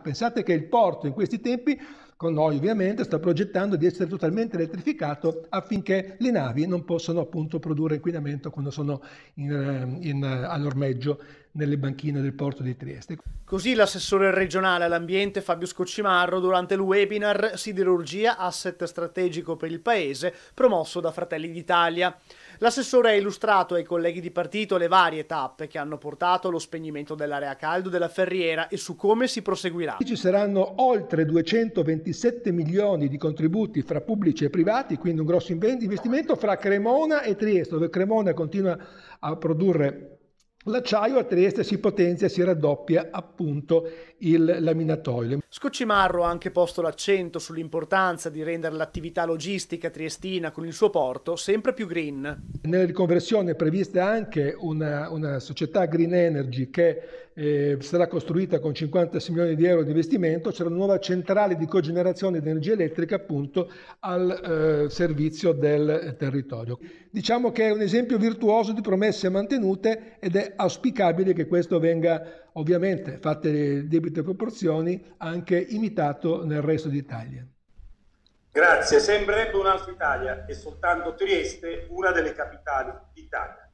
Pensate che il porto in questi tempi, con noi ovviamente, sta progettando di essere totalmente elettrificato affinché le navi non possano appunto produrre inquinamento quando sono in, eh, in, eh, a normeggio nelle banchine del porto di Trieste. Così l'assessore regionale all'ambiente Fabio Scoccimarro durante il webinar Siderurgia asset strategico per il paese promosso da Fratelli d'Italia. L'assessore ha illustrato ai colleghi di partito le varie tappe che hanno portato allo spegnimento dell'area caldo della ferriera e su come si proseguirà. Ci saranno oltre 227 milioni di contributi fra pubblici e privati, quindi un grosso investimento fra Cremona e Trieste, dove Cremona continua a produrre L'acciaio a Trieste si potenzia e si raddoppia appunto il laminatoio. Scoccimarro ha anche posto l'accento sull'importanza di rendere l'attività logistica triestina con il suo porto sempre più green. Nella riconversione è prevista anche una, una società Green Energy che eh, sarà costruita con 56 milioni di euro di investimento, c'è una nuova centrale di cogenerazione di energia elettrica appunto al eh, servizio del territorio. Diciamo che è un esempio virtuoso di promesse mantenute ed è auspicabile che questo venga ovviamente, fatte debite proporzioni, anche imitato nel resto d'Italia. Grazie, sembrerebbe un'altra Italia e soltanto Trieste una delle capitali d'Italia.